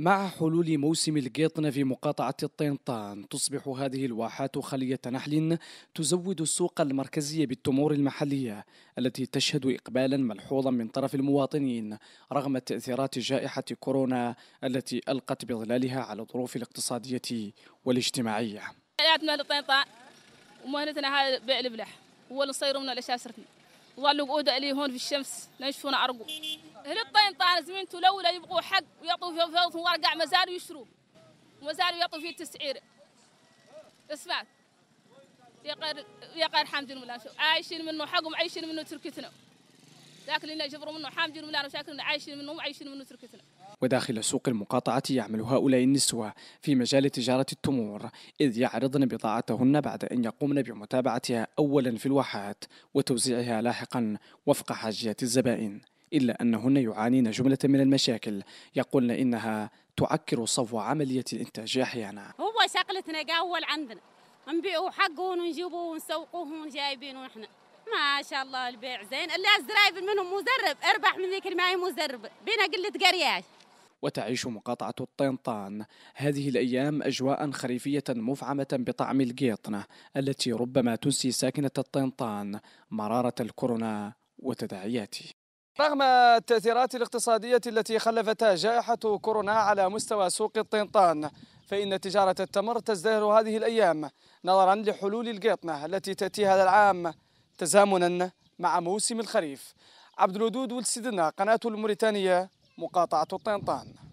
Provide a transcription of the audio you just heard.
مع حلول موسم القيطنة في مقاطعة الطينطان تصبح هذه الواحات خلية نحل تزود السوق المركزي بالتمور المحلية التي تشهد إقبالا ملحوظا من طرف المواطنين رغم تأثيرات جائحة كورونا التي ألقت بظلالها على الظروف الاقتصادية والاجتماعية ومهنتنا هاي بيع البلح هو اللي من الأشياء سرتنا ظلوا قودة لي هون في الشمس لا يشوفونا عرقوا هل الطين طانز منتو لولا يبقوا حق ويعطوا في فوضهم ورقع مزار يشروا مزار يعطوا فيه تسعير اسمع يقر يقر حامد الملا شو عايشين منه حقهم عايشين منه تركتنا اللي جبروا منه حامد الملان شاكلين عايشين منه وعايشين منه تركتنا وداخل سوق المقاطعة يعمل هؤلاء النسوة في مجال تجارة التمور إذ يعرضن بضاعتهن بعد أن يقومن بمتابعتها أولا في الواحات وتوزيعها لاحقا وفق حاجيات الزبائن إلا أنهن يعانين جملة من المشاكل يقولن إنها تعكر صفو عملية الإنتاج أحيانا هو شغلتنا قاول عندنا نبيعوا حقه ونجيبوه ونسوقوه ونجايبينه نحن ما شاء الله البيع زين اللي الزرايب منهم مزرب اربح من ذيك الماي مزرب بينا قلة قرياش وتعيش مقاطعة الطينطان هذه الأيام أجواء خريفية مفعمة بطعم القيطنة التي ربما تنسي ساكنة الطينطان مرارة الكورونا وتداعياته رغم التأثيرات الاقتصادية التي خلفتها جائحة كورونا على مستوى سوق الطنطان فإن تجارة التمر تزدهر هذه الأيام نظرا لحلول القيطنة التي تأتي هذا العام تزامنا مع موسم الخريف عبد الودود والسيدنا قناة الموريتانية مقاطعة الطنطان